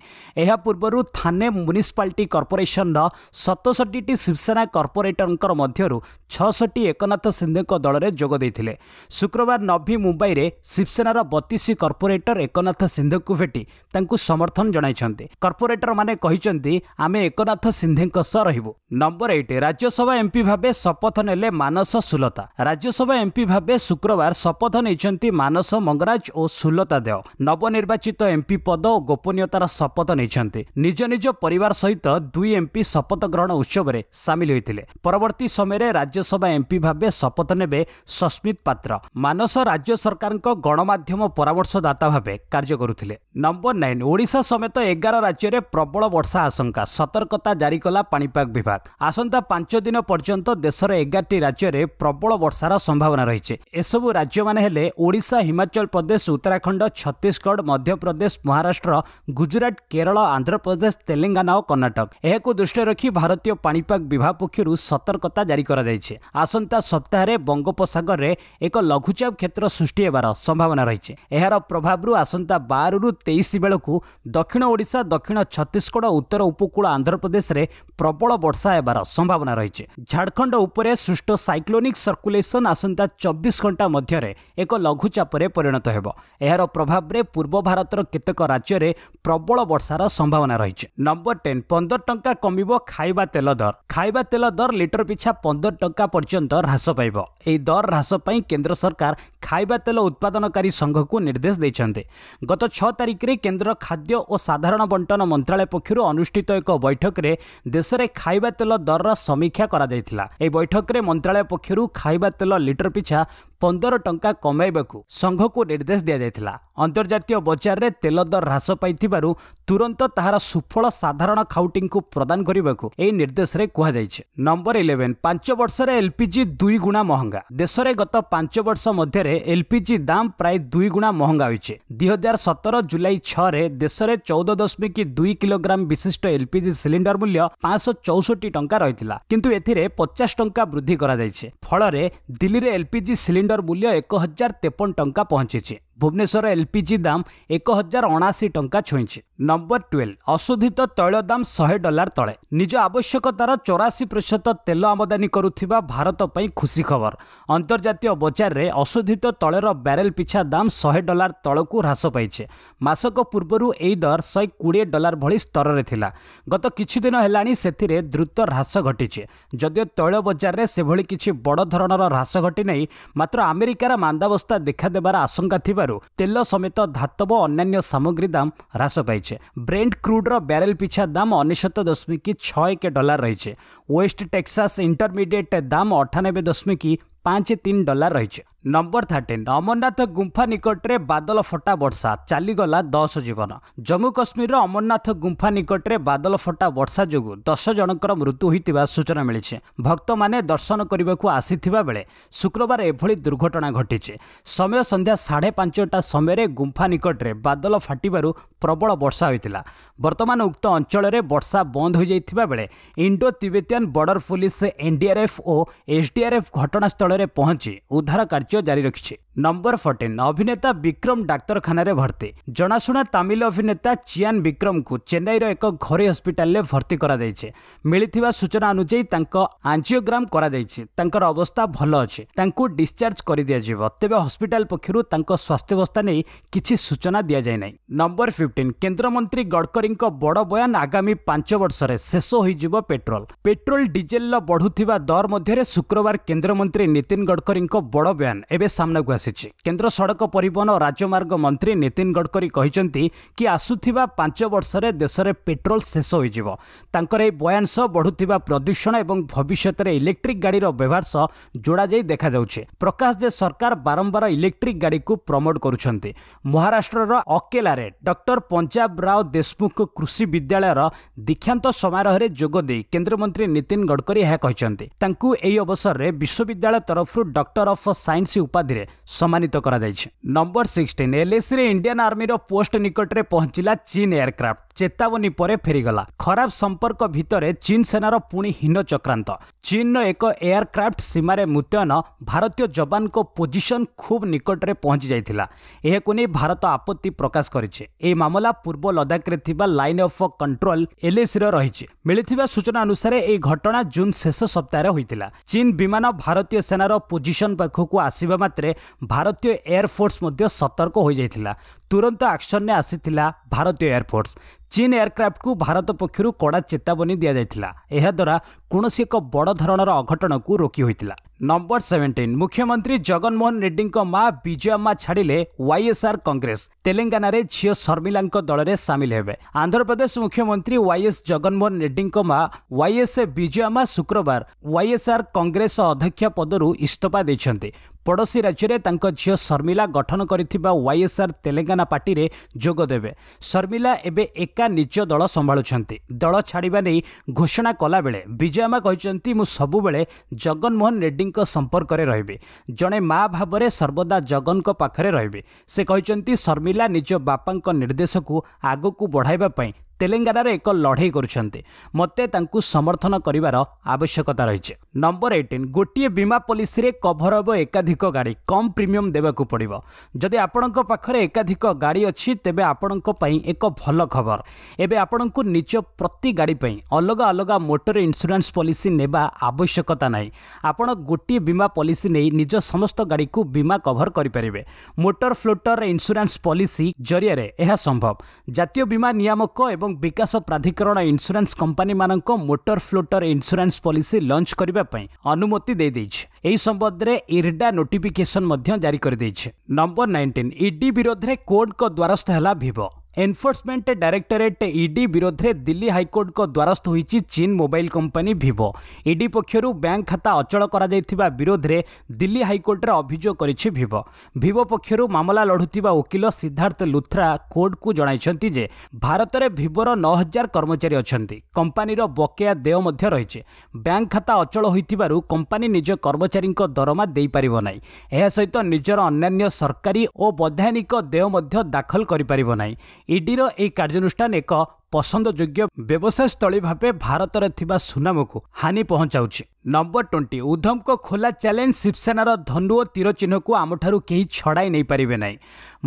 ଏହା ପୂର୍ବରୁ ଥାନେ ମ୍ୟୁନିସିପାଲିଟି କର୍ପୋରେସନର ସତଷଠିଟି ଶିବସେନା କର୍ପୋରେଟରଙ୍କର ମଧ୍ୟରୁ ଛଅଷଠି ଏକନାଥ ସିନ୍ଧେଙ୍କ ଦଳରେ ଯୋଗ ଦେଇଥିଲେ ଶୁକ୍ରବାର ନଭି ମୁମ୍ବାଇରେ ଶିବସେନାର ବତିଶ କର୍ପୋରେଟର ଏକନାଥ ସିନ୍ଧେଙ୍କୁ ଭେଟି ତାଙ୍କୁ ସମର୍ଥନ ଜଣାଇଛନ୍ତି କର୍ପୋରେଟରମାନେ କହିଛନ୍ତି ଆମେ ଏକନାଥ ସିନ୍ଧେଙ୍କ ସହ ରହିବୁ ନମ୍ବର ଏଇଟ୍ ରାଜ୍ୟସଭା ଏମ୍ପି ଭାବେ ଶପଥ ନେଲେ ମାନସ ସୁଲତା ରାଜ୍ୟସଭା ଏମ୍ପି ଭାବେ ଶୁକ୍ରବାର ଶପଥ ନେଇଛନ୍ତି ମାନସ ମଙ୍ଗରାଜ ଓ ସୁଲତା ଦେଓ ନବନିର୍ବାଚିତ ଏମ୍ପି ପଦ ଓ ଗୋପନୀୟତାର ଶପଥ ନେଇଛନ୍ତି ନିଜ ନିଜ ପରିବାର ସହିତ ଦୁଇ ଏମ୍ପି ଶପଥ ଗ୍ରହଣ ଉତ୍ସବରେ ସାମିଲ ହୋଇଥିଲେ ପରବର୍ତ୍ତୀ ସମୟରେ ରାଜ୍ୟସଭା ଏମ୍ପି ଭାବେ ଶପଥ ନେବେ ସସ୍ମିତ ପାତ୍ର ମାନସ ରାଜ୍ୟ ସରକାରଙ୍କ ଗଣମାଧ୍ୟମ ପରାମର୍ଶଦାତା ଭାବେ କାର୍ଯ୍ୟ କରୁଥିଲେ ନମ୍ବର ନାଇନ୍ ଓଡ଼ିଶା ସମେତ ଏଗାର ରାଜ୍ୟରେ ପ୍ରବଳ ବର୍ଷା ଆଶଙ୍କା ସତର୍କତା ଜାରି କଲା ପାଣିପାଗ ବିଭାଗ ଆସନ୍ତା ପାଞ୍ଚ ଦିନ ପର୍ଯ୍ୟନ୍ତ ଦେଶର ଏଗାରଟି ରାଜ୍ୟରେ ପ୍ରବଳ ବର୍ଷାର ସମ୍ଭାବନା ରହିଛି ଏସବୁ ରାଜ୍ୟମାନେ ହେଲେ ଓଡ଼ିଶା ହିମାଚଳ ହିମାଚଳ ପ୍ରଦେଶ ଉତ୍ତରାଖଣ୍ଡ ଛତିଶଗଡ଼ ମଧ୍ୟପ୍ରଦେଶ ମହାରାଷ୍ଟ୍ର ଗୁଜରାଟ କେରଳ ଆନ୍ଧ୍ରପ୍ରଦେଶ ତେଲେଙ୍ଗାନା ଓ କର୍ଣ୍ଣାଟକ ଏହାକୁ ଦୃଷ୍ଟିରେ ରଖି ଭାରତୀୟ ପାଣିପାଗ ବିଭାଗ ପକ୍ଷରୁ ସତର୍କତା ଜାରି କରାଯାଇଛି ଆସନ୍ତା ସପ୍ତାହରେ ବଙ୍ଗୋପସାଗରରେ ଏକ ଲଘୁଚାପ କ୍ଷେତ୍ର ସୃଷ୍ଟି ହେବାର ସମ୍ଭାବନା ରହିଛି ଏହାର ପ୍ରଭାବରୁ ଆସନ୍ତା ବାରରୁ ତେଇଶ ବେଳକୁ ଦକ୍ଷିଣ ଓଡ଼ିଶା ଦକ୍ଷିଣ ଛତିଶଗଡ଼ ଉତ୍ତର ଉପକୂଳ ଆନ୍ଧ୍ରପ୍ରଦେଶରେ ପ୍ରବଳ ବର୍ଷା ହେବାର ସମ୍ଭାବନା ରହିଛି ଝାଡ଼ଖଣ୍ଡ ଉପରେ ସୃଷ୍ଟ ସାଇକ୍ଲୋନିକ୍ ସର୍କୁଲେସନ୍ ଆସନ୍ତା ଚବିଶ ଘଣ୍ଟା ମଧ୍ୟରେ ଏକ ଲଘୁଚାପରେ ପରିଣତ ପରିଣତ ହେବ ଏହାର ପ୍ରଭାବରେ ପୂର୍ବ ଭାରତର କେତେକ ରାଜ୍ୟରେ ପ୍ରବଳ ବର୍ଷାର ସମ୍ଭାବନା ରହିଛି ନମ୍ବର ଟେନ୍ ପନ୍ଦର ଟଙ୍କା କମିବ ଖାଇବା ତେଲ ଦର ଖାଇବା ତେଲ ଦର ଲିଟର ପିଛା ପନ୍ଦର ଟଙ୍କା ପର୍ଯ୍ୟନ୍ତ ହ୍ରାସ ପାଇବ ଏହି ଦର ହ୍ରାସ ପାଇଁ କେନ୍ଦ୍ର ସରକାର ଖାଇବା ତେଲ ଉତ୍ପାଦନକାରୀ ସଂଘକୁ ନିର୍ଦ୍ଦେଶ ଦେଇଛନ୍ତି ଗତ ଛଅ ତାରିଖରେ କେନ୍ଦ୍ର ଖାଦ୍ୟ ଓ ସାଧାରଣ ବଣ୍ଟନ ମନ୍ତ୍ରଣାଳୟ ପକ୍ଷରୁ ଅନୁଷ୍ଠିତ ଏକ ବୈଠକରେ ଦେଶରେ ଖାଇବା ତେଲ ଦରର ସମୀକ୍ଷା କରାଯାଇଥିଲା ଏହି ବୈଠକରେ ମନ୍ତ୍ରଣାଳୟ ପକ୍ଷରୁ ଖାଇବା ତେଲ ଲିଟର ପିଛା ପନ୍ଦର ଟଙ୍କା କମାଇବାକୁ ସଂଘକୁ ନିର୍ଦ୍ଦେଶ ଦିଆଯାଇଥିଲା ଅନ୍ତର୍ଜାତୀୟ ବଜାରରେ ତେଲ ଦର ହ୍ରାସ ପାଇଥିବାରୁ ତୁରନ୍ତ ତାହାର ସୁଫଳ ସାଧାରଣ ଖାଉଟିଙ୍କୁ ପ୍ରଦାନ କରିବାକୁ ଏହି ନିର୍ଦ୍ଦେଶରେ କୁହାଯାଇଛି ନମ୍ବର ଇଲେଭେନ୍ ପାଞ୍ଚ ବର୍ଷରେ ଏଲ୍ପିଜି ଦୁଇ ଗୁଣା ମହଙ୍ଗା ଦେଶରେ ଗତ ପାଞ୍ଚ ବର୍ଷ ମଧ୍ୟରେ ଏଲ୍ପିଜି ଦାମ୍ ପ୍ରାୟ ଦୁଇ ଗୁଣା ମହଙ୍ଗା ହୋଇଛି ଦୁଇ ହଜାର ସତର ଜୁଲାଇ ଛଅରେ ଦେଶରେ ଚଉଦ ଦଶମିକ ଦୁଇ କିଲୋଗ୍ରାମ ବିଶିଷ୍ଟ ଏଲ୍ପିଜି ସିଲିଣ୍ଡର ମୂଲ୍ୟ ପାଞ୍ଚଶହ ଚଉଷଠି ଟଙ୍କା ରହିଥିଲା କିନ୍ତୁ ଏଥିରେ ପଚାଶ ଟଙ୍କା ବୃଦ୍ଧି କରାଯାଇଛି ଫଳରେ ଦିଲ୍ଲୀରେ ଏଲ୍ପିଜି ସିଲିଣ୍ଡର ସିଲିଣ୍ଡର ମୂଲ୍ୟ ଏକ ହଜାର ତେପନ ଟଙ୍କା ପହଞ୍ଚିଛି ଭୁବନେଶ୍ୱର ଏଲ୍ପିଜି ଦାମ ଏକ ହଜାର ଅଣାଅଶୀ ଟଙ୍କା ଛୁଇଁଛି ନମ୍ବର ଟୁଏଲ୍ଭ ଅଶୋଧିତ ତୈଳ ଦାମ ଶହେ ଡଲାର ତଳେ ନିଜ ଆବଶ୍ୟକତାର ଚଉରାଅଶୀ ପ୍ରତିଶତ ତେଲ ଆମଦାନୀ କରୁଥିବା ଭାରତ ପାଇଁ ଖୁସି ଖବର ଅନ୍ତର୍ଜାତୀୟ ବଜାରରେ ଅଶୋଧିତ ତୈଳର ବ୍ୟାରେଲ ପିଛା ଦାମ ଶହେ ଡଲାର ତଳକୁ ହ୍ରାସ ପାଇଛି ମାସକ ପୂର୍ବରୁ ଏହି ଦର ଶହେ କୋଡ଼ିଏ ଡଲାର ଭଳି ସ୍ତରରେ ଥିଲା ଗତ କିଛିଦିନ ହେଲାଣି ସେଥିରେ ଦ୍ରୁତ ହ୍ରାସ ଘଟିଛି ଯଦିଓ ତୈଳ ବଜାରରେ ସେଭଳି କିଛି ବଡ଼ ଧରଣର ହ୍ରାସ ଘଟିନାହିଁ ମାତ୍ର ମାତ୍ର ଆମେରିକାର ମାନ୍ଦାବସ୍ଥା ଦେଖାଦେବାର ଆଶଙ୍କା ଥିବାରୁ ତେଲ ସମେତ ଧାତବ ଅନ୍ୟାନ୍ୟ ସାମଗ୍ରୀ ଦାମ ହ୍ରାସ ପାଇଛି ବ୍ରେଣ୍ଡ କ୍ରୁଡ୍ର ବ୍ୟାରେଲ ପିଛା ଦାମ୍ ଅନେଶତ ଦଶମିକ ଛଅ ଏକ ଡଲାର ରହିଛି ୱେଷ୍ଟ ଟେକ୍ସାସ୍ ଇଣ୍ଟରମିଡ଼ିଏଟ୍ দাম ଅଠାନବେ দশমিক ପାଞ୍ଚ ତିନି ଡଲାର ରହିଛି ନମ୍ବର ଥାର୍ଟିନ୍ ଅମରନାଥ ଗୁମ୍ଫା ନିକଟରେ ବାଦଲ ଫଟା ବର୍ଷା ଚାଲିଗଲା ଦଶ ଜୀବନ ଜମ୍ମୁ କାଶ୍ମୀରର ଅମରନାଥ ଗୁମ୍ଫା ନିକଟରେ ବାଦଲ ଫଟା ବର୍ଷା ଯୋଗୁଁ ଦଶ ଜଣଙ୍କର ମୃତ୍ୟୁ ହୋଇଥିବା ସୂଚନା ମିଳିଛି ଭକ୍ତମାନେ ଦର୍ଶନ କରିବାକୁ ଆସିଥିବା ବେଳେ ଶୁକ୍ରବାର ଏଭଳି ଦୁର୍ଘଟଣା ଘଟିଛି ସମୟ ସନ୍ଧ୍ୟା ସାଢ଼େ ପାଞ୍ଚଟା ସମୟରେ ଗୁମ୍ଫା ନିକଟରେ ବାଦଲ ଫାଟିବାରୁ ପ୍ରବଳ ବର୍ଷା ହୋଇଥିଲା ବର୍ତ୍ତମାନ ଉକ୍ତ ଅଞ୍ଚଳରେ ବର୍ଷା ବନ୍ଦ ହୋଇଯାଇଥିବା ବେଳେ Indo Tibetan border police NDRF ଓ ଏସ୍ଡିଆର୍ଏଫ୍ ଘଟଣାସ୍ଥଳରେ ପହଞ୍ଚି ଉଦ୍ଧାର କାର୍ଯ୍ୟ জারি রাখছে নম্বর ফোরটিন অভিনেতা বিক্রম ডাক্তারখানায় ভর্তি জনাশুনা তামিল অভিনেতা চিয়ান বিক্রমকু চেন্নাইর এক ঘরে হসপিটালে ভর্তি করা যাইছে মিলিথিবা সূচনা অনুযায়ী তাঙ্ক আঞ্জিওগ্রাম করা যাইছে তাঙ্কর অবস্থা ভালো আছে তাঙ্কু ডিসচার্জ করে দিয়া যাব তেবে হসপিটাল পক্ষরু তাঙ্ক স্বাস্থ্যবস্থা নেই কিছু সূচনা দিয়া যায় না নম্বর ফিফটিন কেন্দ্রমন্ত্রী গডকরী বড় বয়ান আগামী পাঁচ বর্ষে শেষ হয়ে যাব পেট্রোল পেট্রোল ডিজেল বড়ুথিবা দর মধ্যে শুক্রবার কেন্দ্রমন্ত্রী নীতিন গডকরী বড় বয়ান ଆହ୍ୱାନ ଏବେ ସାମ୍ନାକୁ ଆସିଛି କେନ୍ଦ୍ର ସଡ଼କ ପରିବହନ ଓ ରାଜମାର୍ଗ ମନ୍ତ୍ରୀ ନୀତିନ ଗଡ଼କରୀ କହିଛନ୍ତି କି ଆସୁଥିବା ପାଞ୍ଚ ବର୍ଷରେ ଦେଶରେ ପେଟ୍ରୋଲ ଶେଷ ହୋଇଯିବ ତାଙ୍କର ଏହି ବୟାନ ସହ ବଢ଼ୁଥିବା ପ୍ରଦୂଷଣ ଏବଂ ଭବିଷ୍ୟତରେ ଇଲେକ୍ଟ୍ରିକ୍ ଗାଡ଼ିର ବ୍ୟବହାର ସହ ଯୋଡ଼ାଯାଇ ଦେଖାଯାଉଛି ପ୍ରକାଶ ଯେ ସରକାର ବାରମ୍ବାର ଇଲେକ୍ଟ୍ରିକ୍ ଗାଡ଼ିକୁ ପ୍ରମୋଟ କରୁଛନ୍ତି ମହାରାଷ୍ଟ୍ରର ଅକେଲାରେ ଡକ୍ଟର ପଞ୍ଜାବ ରାଓ ଦେଶମୁଖ କୃଷି ବିଦ୍ୟାଳୟର ଦୀକ୍ଷାନ୍ତ ସମାରୋହରେ ଯୋଗ ଦେଇ କେନ୍ଦ୍ରମନ୍ତ୍ରୀ ନୀତିନ ଗଡ଼କରୀ ଏହା କହିଛନ୍ତି ତାଙ୍କୁ ଏହି ଅବସରରେ ବିଶ୍ୱବିଦ୍ୟାଳୟ ତରଫରୁ ଡକ୍ଟର ଅଫ୍ ସାଇନ୍ସ ଏମ୍ଏନ୍ସି ଉପାଧିରେ ସମ୍ମାନିତ କରାଯାଇଛି ନମ୍ବର ସିକ୍ସଟିନ୍ ଏଲ୍ଏସିରେ ଇଣ୍ଡିଆନ୍ ଆର୍ମିର ପୋଷ୍ଟ ନିକଟରେ ପହଞ୍ଚିଲା ଚୀନ୍ ଏୟାରକ୍ରାଫ୍ଟ ଚେତାବନୀ ପରେ ଫେରିଗଲା ଖରାପ ସମ୍ପର୍କ ଭିତରେ ଚୀନ୍ ସେନାର ପୁଣି ହୀନ ଚକ୍ରାନ୍ତ ଚୀନ୍ର ଏକ ଏୟାରକ୍ରାଫ୍ଟ ସୀମାରେ ମୁତୟନ ଭାରତୀୟ ଯବାନଙ୍କ ପୋଜିସନ୍ ଖୁବ୍ ନିକଟରେ ପହଞ୍ଚି ଯାଇଥିଲା ଏହାକୁ ନେଇ ଭାରତ ଆପତ୍ତି ପ୍ରକାଶ କରିଛି ଏହି ମାମଲା ପୂର୍ବ ଲଦାଖରେ ଥିବା ଲାଇନ୍ ଅଫ୍ କଣ୍ଟ୍ରୋଲ୍ ଏଲ୍ଏସିର ରହିଛି ମିଳିଥିବା ସୂଚନା ଅନୁସାରେ ଏହି ଘଟଣା ଜୁନ୍ ଶେଷ ସପ୍ତାହରେ ହୋଇଥିଲା ଚୀନ୍ ବିମାନ ଭାରତୀୟ ସେନାର ପୋଜିସନ୍ ପାଖକୁ ଆସ ଆସିବା ମାତ୍ରେ ଭାରତୀୟ ଏୟାରଫୋର୍ସ ମଧ୍ୟ ସତର୍କ ହୋଇଯାଇଥିଲା ତୁରନ୍ତ ଆକ୍ସନରେ ଆସିଥିଲା ଭାରତୀୟ ଏୟାରଫୋର୍ସ ଚୀନ୍ ଏୟାରକ୍ରାଫ୍ଟକୁ ଭାରତ ପକ୍ଷରୁ କଡ଼ା ଚେତାବନୀ ଦିଆଯାଇଥିଲା ଏହାଦ୍ୱାରା କୌଣସି ଏକ ବଡ଼ ଧରଣର ଅଘଟଣକୁ ରୋକି ହୋଇଥିଲା ନମ୍ବର ସେଭେଣ୍ଟିନ୍ ମୁଖ୍ୟମନ୍ତ୍ରୀ ଜଗନମୋହନ ରେଡ୍ଡିଙ୍କ ମା' ବିଜୟମ୍ମା ଛାଡ଼ିଲେ ୱାଇଏସ୍ଆର୍ କଂଗ୍ରେସ ତେଲେଙ୍ଗାନାରେ ଝିଅ ଶର୍ମିଲାଙ୍କ ଦଳରେ ସାମିଲ ହେବେ ଆନ୍ଧ୍ରପ୍ରଦେଶ ମୁଖ୍ୟମନ୍ତ୍ରୀ ୱାଇଏସ୍ ଜଗନମୋହନ ରେଡ୍ଡିଙ୍କ ମା' ୱାଇଏସ୍ ବିଜୟମ୍ମା ଶୁକ୍ରବାର ୱାଇଏସ୍ଆର୍ କଂଗ୍ରେସ ଅଧ୍ୟକ୍ଷ ପଦରୁ ଇସ୍ତଫା ଦେଇଛନ୍ତି ପଡ଼ୋଶୀ ରାଜ୍ୟରେ ତାଙ୍କ ଝିଅ ଶର୍ମିଲା ଗଠନ କରିଥିବା ୱାଇଏସ୍ଆର୍ ତେଲେଙ୍ଗାନା ପାର୍ଟିରେ ଯୋଗ ଦେବେ ଶର୍ମିଲା ଏବେ ଏକା ନିଜ ଦଳ ସମ୍ଭାଳୁଛନ୍ତି ଦଳ ଛାଡ଼ିବା ନେଇ ଘୋଷଣା କଲାବେଳେ ବିଜୟମା କହିଛନ୍ତି ମୁଁ ସବୁବେଳେ ଜଗନମୋହନ ରେଡ୍ଡିଙ୍କ ସମ୍ପର୍କରେ ରହିବି ଜଣେ ମା' ଭାବରେ ସର୍ବଦା ଜଗନଙ୍କ ପାଖରେ ରହିବି ସେ କହିଛନ୍ତି ଶର୍ମିଲା ନିଜ ବାପାଙ୍କ ନିର୍ଦ୍ଦେଶକୁ ଆଗକୁ ବଢ଼ାଇବା ପାଇଁ ତେଲେଙ୍ଗାନାରେ ଏକ ଲଢ଼େଇ କରୁଛନ୍ତି ମୋତେ ତାଙ୍କୁ ସମର୍ଥନ କରିବାର ଆବଶ୍ୟକତା ରହିଛି ନମ୍ବର ଏଇଟିନ୍ ଗୋଟିଏ ବୀମା ପଲିସିରେ କଭର ହେବ ଏକାଧିକ ଗାଡ଼ି କମ୍ ପ୍ରିମିୟମ୍ ଦେବାକୁ ପଡ଼ିବ ଯଦି ଆପଣଙ୍କ ପାଖରେ ଏକାଧିକ ଗାଡ଼ି ଅଛି ତେବେ ଆପଣଙ୍କ ପାଇଁ ଏକ ଭଲ ଖବର ଏବେ ଆପଣଙ୍କୁ ନିଜ ପ୍ରତି ଗାଡ଼ି ପାଇଁ ଅଲଗା ଅଲଗା ମୋଟର ଇନ୍ସୁରାନ୍ସ ପଲିସି ନେବା ଆବଶ୍ୟକତା ନାହିଁ ଆପଣ ଗୋଟିଏ ବୀମା ପଲିସି ନେଇ ନିଜ ସମସ୍ତ ଗାଡ଼ିକୁ ବୀମା କଭର କରିପାରିବେ ମୋଟର ଫ୍ଲୋଟର ଇନ୍ସୁରାନ୍ସ ପଲିସି ଜରିଆରେ ଏହା ସମ୍ଭବ ଜାତୀୟ ବୀମା ନିୟାମକ ଏବଂ ଏବଂ ବିକାଶ ପ୍ରାଧିକରଣ ଇନ୍ସୁରାନ୍ସ କମ୍ପାନୀମାନଙ୍କ motor floater insurance policy launch କରିବା ପାଇଁ ଅନୁମତି ଦେଇଦେଇଛି ଏହି ସମ୍ବନ୍ଧରେ ଇର୍ଡା ନୋଟିଫିକେସନ୍ ମଧ୍ୟ ଜାରି କରିଦେଇଛି ନମ୍ବର ନାଇଣ୍ଟିନ୍ ଇଡି ବିରୋଧରେ କୋର୍ଟଙ୍କ ଦ୍ୱାରସ୍ଥ ହେଲା ଭିବ ଏନ୍ଫୋର୍ସମେଣ୍ଟ ଡାଇରେକ୍ଟୋରେଟ୍ ଇଡି ବିରୋଧରେ ଦିଲ୍ଲୀ ହାଇକୋର୍ଟଙ୍କ ଦ୍ୱାରସ୍ଥ ହୋଇଛି ଚୀନ୍ ମୋବାଇଲ୍ କମ୍ପାନୀ ଭିଭୋ ଇଡି ପକ୍ଷରୁ ବ୍ୟାଙ୍କ ଖାତା ଅଚଳ କରାଯାଇଥିବା ବିରୋଧରେ ଦିଲ୍ଲୀ ହାଇକୋର୍ଟରେ ଅଭିଯୋଗ କରିଛି ଭିଭୋ ଭିଭୋ ପକ୍ଷରୁ ମାମଲା ଲଢ଼ୁଥିବା ଓକିଲ ସିଦ୍ଧାର୍ଥ ଲୁଥ୍ରା କୋର୍ଟକୁ ଜଣାଇଛନ୍ତି ଯେ ଭାରତରେ ଭିଭୋର ନଅ ହଜାର କର୍ମଚାରୀ ଅଛନ୍ତି କମ୍ପାନୀର ବକେୟା ଦେୟ ମଧ୍ୟ ରହିଛି ବ୍ୟାଙ୍କ ଖାତା ଅଚଳ ହୋଇଥିବାରୁ କମ୍ପାନୀ ନିଜ କର୍ମଚାରୀଙ୍କ ଦରମା ଦେଇପାରିବ ନାହିଁ ଏହା ସହିତ ନିଜର ଅନ୍ୟାନ୍ୟ ସରକାରୀ ଓ ବୈଧାନିକ ଦେୟ ମଧ୍ୟ ଦାଖଲ କରିପାରିବ ନାହିଁ ଇଡିର ଏହି କାର୍ଯ୍ୟାନୁଷ୍ଠାନ ଏକ ପସନ୍ଦଯୋଗ୍ୟ ବ୍ୟବସାୟ ସ୍ଥଳୀ ଭାବେ ଭାରତରେ ଥିବା ସୁନାମକୁ ହାନି ପହଞ୍ଚାଉଛି ନମ୍ବର ଟ୍ୱେଣ୍ଟି ଉଦ୍ଧମଙ୍କ ଖୋଲା ଚ୍ୟାଲେଞ୍ଜ ଶିବସେନାର ଧନୁ ଓ ତୀର ଚିହ୍ନକୁ ଆମଠାରୁ କେହି ଛଡ଼ାଇ ନେଇପାରିବେ ନାହିଁ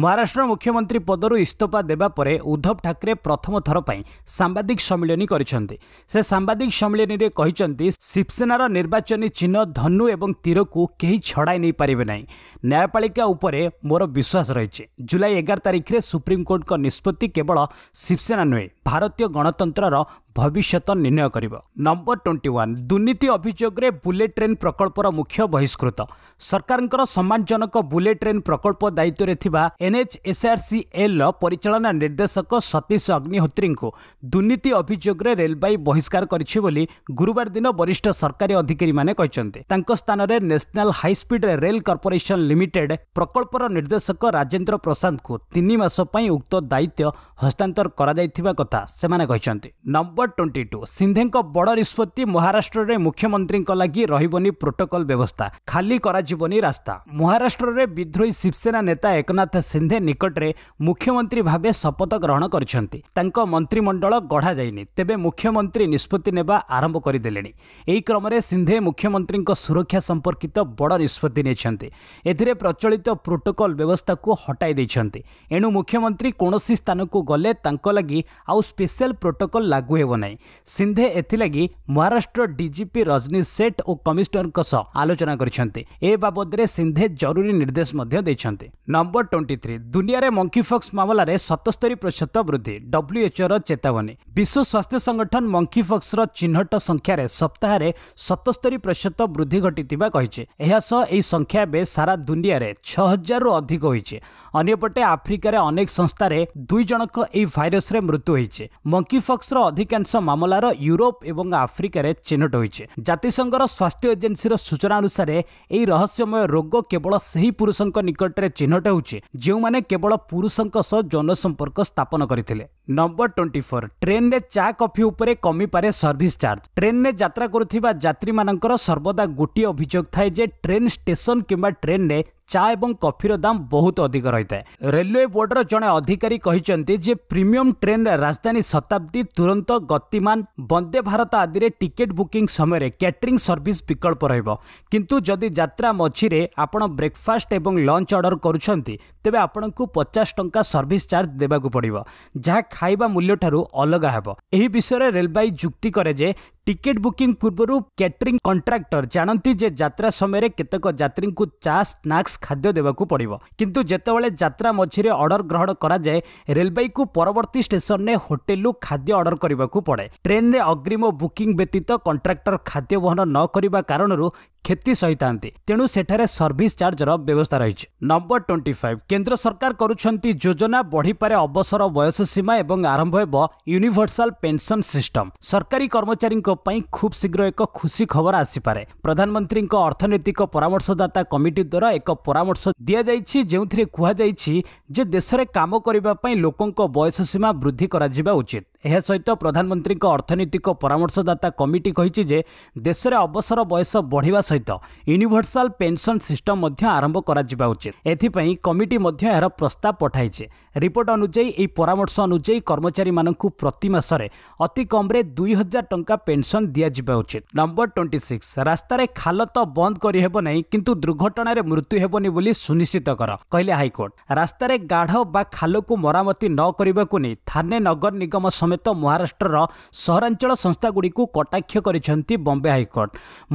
ମହାରାଷ୍ଟ୍ର ମୁଖ୍ୟମନ୍ତ୍ରୀ ପଦରୁ ଇସ୍ତଫା ଦେବା ପରେ ଉଦ୍ଧବ ଠାକରେ ପ୍ରଥମ ଥର ପାଇଁ ସାମ୍ବାଦିକ ସମ୍ମିଳନୀ କରିଛନ୍ତି ସେ ସାମ୍ବାଦିକ ସମ୍ମିଳନୀରେ କହିଛନ୍ତି ଶିବସେନାର ନିର୍ବାଚନୀ ଚିହ୍ନ ଧନୁ ଏବଂ ତୀରକୁ କେହି ଛଡ଼ାଇ ନେଇପାରିବେ ନାହିଁ ନ୍ୟାୟପାଳିକା ଉପରେ ମୋର ବିଶ୍ୱାସ ରହିଛି ଜୁଲାଇ ଏଗାର ତାରିଖରେ ସୁପ୍ରିମକୋର୍ଟଙ୍କ ନିଷ୍ପତ୍ତି କେବଳ ଶିବସେନା ନୁହେଁ ଭାରତୀୟ ଗଣତନ୍ତ୍ରର ଭବିଷ୍ୟତ ନିର୍ଣ୍ଣୟ କରିବ ନମ୍ବର ଟ୍ୱେଣ୍ଟି ୱାନ୍ ଦୁର୍ନୀତି ଅଭିଯୋଗରେ ବୁଲେଟ୍ ଟ୍ରେନ୍ ପ୍ରକଳ୍ପର ମୁଖ୍ୟ ବହିଷ୍କୃତ ସରକାରଙ୍କର ସମ୍ମାନଜନକ ବୁଲେଟ୍ ଟ୍ରେନ୍ ପ୍ରକଳ୍ପ ଦାୟିତ୍ୱରେ ଥିବା ଏନ୍ଏଚ୍ଏସ୍ଆର୍ସିଏଲ୍ ପରିଚାଳନା ନିର୍ଦ୍ଦେଶକ ସତୀଶ ଅଗ୍ନିହୋତ୍ରୀଙ୍କୁ ଦୁର୍ନୀତି ଅଭିଯୋଗରେ ରେଳବାଇ ବହିଷ୍କାର କରିଛି ବୋଲି ଗୁରୁବାର ଦିନ ବରିଷ୍ଠ ସରକାରୀ ଅଧିକାରୀମାନେ କହିଛନ୍ତି ତାଙ୍କ ସ୍ଥାନରେ national high speed rail corporation limited ପ୍ରକଳ୍ପର ନିର୍ଦ୍ଦେଶକ ରାଜେନ୍ଦ୍ର ପ୍ରସାଦଙ୍କୁ ତିନି ମାସ ପାଇଁ ଉକ୍ତ ଦାୟିତ୍ୱ ହସ୍ତାନ୍ତର କରାଯାଇଥିବା କଥା ସେମାନେ କହିଛନ୍ତି ନମ୍ବର ନମ୍ବର ଟ୍ୱେଣ୍ଟି ଟୁ ସିନ୍ଧେଙ୍କ ବଡ଼ ନିଷ୍ପତ୍ତି ମହାରାଷ୍ଟ୍ରରେ ମୁଖ୍ୟମନ୍ତ୍ରୀଙ୍କ ଲାଗି ରହିବନି ପ୍ରୋଟୋକଲ୍ ବ୍ୟବସ୍ଥା ଖାଲି କରାଯିବନି ରାସ୍ତା ମହାରାଷ୍ଟ୍ରରେ ବିଦ୍ରୋହୀ ଶିବସେନା ନେତା ଏକନାଥ ସିନ୍ଧେ ନିକଟରେ ମୁଖ୍ୟମନ୍ତ୍ରୀ ଭାବେ ଶପଥ ଗ୍ରହଣ କରିଛନ୍ତି ତାଙ୍କ ମନ୍ତ୍ରିମଣ୍ଡଳ ଗଢ଼ାଯାଇନି ତେବେ ମୁଖ୍ୟମନ୍ତ୍ରୀ ନିଷ୍ପତ୍ତି ନେବା ଆରମ୍ଭ କରିଦେଲେଣି ଏହି କ୍ରମରେ ସିନ୍ଧେ ମୁଖ୍ୟମନ୍ତ୍ରୀଙ୍କ ସୁରକ୍ଷା ସମ୍ପର୍କିତ ବଡ଼ ନିଷ୍ପତ୍ତି ନେଇଛନ୍ତି ଏଥିରେ ପ୍ରଚଳିତ ପ୍ରୋଟୋକଲ ବ୍ୟବସ୍ଥାକୁ ହଟାଇ ଦେଇଛନ୍ତି ଏଣୁ ମୁଖ୍ୟମନ୍ତ୍ରୀ କୌଣସି ସ୍ଥାନକୁ ଗଲେ ତାଙ୍କ ଲାଗି ଆଉ ସ୍ପେଶାଲ ପ୍ରୋଟୋକଲ୍ ଲାଗୁ ହେବ ନାହିଁ ସିନ୍ଧେ ଏଥିଲାଗି ମହାରାଷ୍ଟ୍ର ଡିଜିପି ରଜନୀଶ ସେଟ୍ ଓ କମିଶନରଙ୍କ ସହ ଆଲୋଚନା କରିଛନ୍ତି ଏ ବାବଦରେ ସିନ୍ଧେ ଜରୁରୀ ନିର୍ଦ୍ଦେଶ ମଧ୍ୟ ଦେଇଛନ୍ତି ନମ୍ବର ଟ୍ୱେଣ୍ଟି ଥ୍ରୀ ଦୁନିଆରେ ମଙ୍କିଫକ୍ସ ମାମଲାରେ ସତସ୍ତରୀ ପ୍ରତିଶତ ବୃଦ୍ଧି ଡବ୍ଲ୍ୟୁଏଚ୍ଓର ଚେତାବନୀ ବିଶ୍ୱ ସ୍ୱାସ୍ଥ୍ୟ ସଂଗଠନ ମଙ୍କିଫକ୍ସର ଚିହ୍ନଟ ସଂଖ୍ୟାରେ ସପ୍ତାହରେ ସତସ୍ତରୀ ପ୍ରତିଶତ ବୃଦ୍ଧି ଘଟିଥିବା କହିଛି ଏହା ସହ ଏହି ସଂଖ୍ୟା ଏବେ ସାରା ଦୁନିଆରେ ଛଅ ହଜାରରୁ ଅଧିକ ହୋଇଛି ଅନ୍ୟପଟେ ଆଫ୍ରିକାରେ ଅନେକ ସଂସ୍ଥାରେ ଦୁଇ ଜଣଙ୍କ ଏହି ଭାଇରସରେ ମୃତ୍ୟୁ ହୋଇଛି ମଙ୍କିଫକ୍ସର ଅଧିକାଂଶ ଅଧିକାଂଶ ମାମଲାର ୟୁରୋପ ଏବଂ ଆଫ୍ରିକାରେ ଚିହ୍ନଟ ହୋଇଛି ଜାତିସଂଘର ସ୍ୱାସ୍ଥ୍ୟ ଏଜେନ୍ସିର ସୂଚନା ଅନୁସାରେ ଏହି ରହସ୍ୟମୟ ରୋଗ କେବଳ ସେହି ପୁରୁଷଙ୍କ ନିକଟରେ ଚିହ୍ନଟ ହେଉଛି ଯେଉଁମାନେ କେବଳ ପୁରୁଷଙ୍କ ସହ ଜନସମ୍ପର୍କ ସ୍ଥାପନ କରିଥିଲେ ନମ୍ବର ଟ୍ୱେଣ୍ଟି ଫୋର୍ ଟ୍ରେନ୍ରେ ଚା କଫି ଉପରେ କମିପାରେ ସର୍ଭିସ୍ ଚାର୍ଜ ଟ୍ରେନ୍ରେ ଯାତ୍ରା କରୁଥିବା ଯାତ୍ରୀମାନଙ୍କର ସର୍ବଦା ଗୋଟିଏ ଅଭିଯୋଗ ଥାଏ ଯେ ଟ୍ରେନ୍ ଷ୍ଟେସନ୍ କିମ୍ବା ଟ୍ରେନ୍ରେ ଚା ଏବଂ କଫିର ଦାମ ବହୁତ ଅଧିକ ରହିଥାଏ ରେଲୱେ ବୋର୍ଡର ଜଣେ ଅଧିକାରୀ କହିଛନ୍ତି ଯେ ପ୍ରିମିୟମ୍ ଟ୍ରେନ୍ରେ ରାଜଧାନୀ ଶତାବ୍ଦୀ ତୁରନ୍ତ ଗତିମାନ ବନ୍ଦେ ଭାରତ ଆଦିରେ ଟିକେଟ୍ ବୁକିଂ ସମୟରେ କ୍ୟାଟରିଂ ସର୍ଭିସ୍ ବିକଳ୍ପ ରହିବ କିନ୍ତୁ ଯଦି ଯାତ୍ରା ମଝିରେ ଆପଣ ବ୍ରେକଫାଷ୍ଟ ଏବଂ ଲଞ୍ଚ ଅର୍ଡ଼ର କରୁଛନ୍ତି ତେବେ ଆପଣଙ୍କୁ ପଚାଶ ଟଙ୍କା ସର୍ଭିସ୍ ଚାର୍ଜ ଦେବାକୁ ପଡ଼ିବ ଯାହା ଖାଇବା ମୂଲ୍ୟଠାରୁ ଅଲଗା ହେବ ଏହି ବିଷୟରେ ରେଲବାଇ ଯୁକ୍ତି କରେ ଯେ ଟିକେଟ୍ ବୁକିଂ ପୂର୍ବରୁ କ୍ୟାଟରିଂ କଣ୍ଟ୍ରାକ୍ଟର ଜାଣନ୍ତି ଯେ ଯାତ୍ରା ସମୟରେ କେତେକ ଯାତ୍ରୀଙ୍କୁ ଚା ସ୍ନାକ୍ସ ଖାଦ୍ୟ ଦେବାକୁ ପଡ଼ିବ କିନ୍ତୁ ଯେତେବେଳେ ଯାତ୍ରା ମଝିରେ ଅର୍ଡର ଗ୍ରହଣ କରାଯାଏ ରେଲବାଇକୁ ପରବର୍ତ୍ତୀ ଷ୍ଟେସନରେ ହୋଟେଲରୁ ଖାଦ୍ୟ ଅର୍ଡର କରିବାକୁ ପଡ଼େ ଟ୍ରେନ୍ରେ ଅଗ୍ରିମ ବୁକିଂ ବ୍ୟତୀତ କଣ୍ଟ୍ରାକ୍ଟର ଖାଦ୍ୟ ବହନ ନ କରିବା କାରଣରୁ କ୍ଷତି ସହିଥାନ୍ତି ତେଣୁ ସେଠାରେ ସର୍ଭିସ୍ ଚାର୍ଜର ବ୍ୟବସ୍ଥା ରହିଛି ନମ୍ବର ଟ୍ୱେଣ୍ଟି ଫାଇଭ୍ କେନ୍ଦ୍ର ସରକାର କରୁଛନ୍ତି ଯୋଜନା ବଢ଼ିପାରେ ଅବସର ବୟସ ସୀମା ଏବଂ ଆରମ୍ଭ ହେବ ୟୁନିଭର୍ସାଲ ପେନ୍ସନ୍ ସିଷ୍ଟମ୍ ସରକାରୀ କର୍ମଚାରୀଙ୍କ ପାଇଁ ଖୁବ୍ ଶୀଘ୍ର ଏକ ଖୁସି ଖବର ଆସିପାରେ ପ୍ରଧାନମନ୍ତ୍ରୀଙ୍କ ଅର୍ଥନୈତିକ ପରାମର୍ଶଦାତା କମିଟି ଦ୍ୱାରା ଏକ ପରାମର୍ଶ ଦିଆଯାଇଛି ଯେଉଁଥିରେ କୁହାଯାଇଛି ଯେ ଦେଶରେ କାମ କରିବା ପାଇଁ ଲୋକଙ୍କ ବୟସ ସୀମା ବୃଦ୍ଧି କରାଯିବା ଉଚିତ ଏହା ସହିତ ପ୍ରଧାନମନ୍ତ୍ରୀଙ୍କ ଅର୍ଥନୈତିକ ପରାମର୍ଶଦାତା କମିଟି କହିଛି ଯେ ଦେଶରେ ଅବସର ବୟସ ବଢ଼ିବା ସହିତ ୟୁନିଭର୍ସାଲ୍ ପେନ୍ସନ୍ ସିଷ୍ଟମ୍ ମଧ୍ୟ ଆରମ୍ଭ କରାଯିବା ଉଚିତ ଏଥିପାଇଁ କମିଟି ମଧ୍ୟ ଏହାର ପ୍ରସ୍ତାବ ପଠାଇଛି ରିପୋର୍ଟ ଅନୁଯାୟୀ ଏହି ପରାମର୍ଶ ଅନୁଯାୟୀ କର୍ମଚାରୀମାନଙ୍କୁ ପ୍ରତିମାସରେ ଅତିକମ୍ରେ ଦୁଇ ହଜାର ଟଙ୍କା ପେନ୍ସନ୍ ଦିଆଯିବା ଉଚିତ ନମ୍ବର ଟ୍ୱେଣ୍ଟି ସିକ୍ସ ରାସ୍ତାରେ ଖାଲ ତ ବନ୍ଦ କରିହେବ ନାହିଁ କିନ୍ତୁ ଦୁର୍ଘଟଣାରେ ମୃତ୍ୟୁ ହେବନି ବୋଲି ସୁନିଶ୍ଚିତ କର କହିଲେ ହାଇକୋର୍ଟ ରାସ୍ତାରେ ଗାଢ଼ ବା ଖାଲକୁ ମରାମତି ନ କରିବାକୁ ନେଇ ଥାନେ ନଗର ନିଗମ ସମେତ ସମେତ ମହାରାଷ୍ଟ୍ରର ସହରାଞ୍ଚଳ ସଂସ୍ଥାଗୁଡ଼ିକୁ କଟାକ୍ଷ କରିଛନ୍ତି ବମ୍ବେ ହାଇକୋର୍ଟ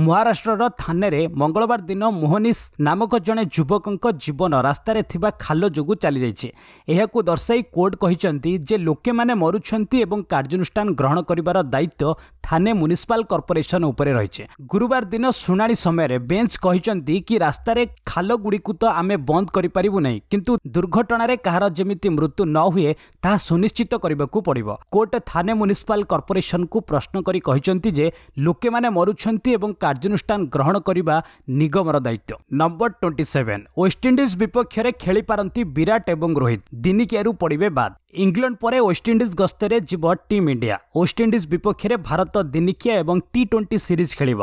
ମହାରାଷ୍ଟ୍ରର ଥାନେରେ ମଙ୍ଗଳବାର ଦିନ ମୋହନିସ୍ ନାମକ ଜଣେ ଯୁବକଙ୍କ ଜୀବନ ରାସ୍ତାରେ ଥିବା ଖାଲ ଯୋଗୁଁ ଚାଲିଯାଇଛି ଏହାକୁ ଦର୍ଶାଇ କୋର୍ଟ କହିଛନ୍ତି ଯେ ଲୋକମାନେ ମରୁଛନ୍ତି ଏବଂ କାର୍ଯ୍ୟାନୁଷ୍ଠାନ ଗ୍ରହଣ କରିବାର ଦାୟିତ୍ୱ ଥାନେ ମ୍ୟୁନିସିପାଲ କର୍ପୋରେସନ ଉପରେ ରହିଛି ଗୁରୁବାର ଦିନ ଶୁଣାଣି ସମୟରେ ବେଞ୍ଚ କହିଛନ୍ତି କି ରାସ୍ତାରେ ଖାଲଗୁଡ଼ିକୁ ତ ଆମେ ବନ୍ଦ କରିପାରିବୁ ନାହିଁ କିନ୍ତୁ ଦୁର୍ଘଟଣାରେ କାହାର ଯେମିତି ମୃତ୍ୟୁ ନ ହୁଏ ତାହା ସୁନିଶ୍ଚିତ କରିବାକୁ ପଡ଼ିବ କୋର୍ଟ ଗୋଟେ ଥାନେ ମ୍ୟୁନିସିପାଲ କର୍ପୋରେସନକୁ ପ୍ରଶ୍ନ କରି କହିଛନ୍ତି ଯେ ଲୋକେମାନେ ମରୁଛନ୍ତି ଏବଂ କାର୍ଯ୍ୟାନୁଷ୍ଠାନ ଗ୍ରହଣ କରିବା ନିଗମର ଦାୟିତ୍ୱ ନମ୍ବର ଟ୍ୱେଣ୍ଟି ସେଭେନ୍ ୱେଷ୍ଟଇଣ୍ଡିଜ୍ ବିପକ୍ଷରେ ଖେଳିପାରନ୍ତି ବିରାଟ ଏବଂ ରୋହିତ ଦିନିକିଆରୁ ପଡ଼ିବେ ବାଦ୍ ইংল্যান্ড পরে ওয়েস্টইন্ডিজ গস্তরে যাব টিম ইন্ডিয়া ওয়েস্টইন্ডিজ বিপক্ষে ভারত দিনিকিয়া এবং টি টোয়েন্টি সিরিজ খেলি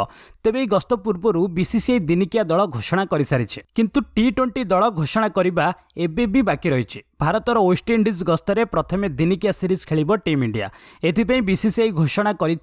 তেবে এই গস্ত পূর্ব বিসিসিআই দিনিকিয়া দল ঘোষণা করে সারিছে কিন্তু টি টোয়েন্টি দল ঘোষণা করা এবে বি বাকি রয়েছে ভারতর ওয়েস্টইন্ডিজ গস্তরে প্রথমে দিনিকিয়া সিরিজ খেলব টিম ইন্ডিয়া এথিপাই বিসিসিআই ঘোষণা করে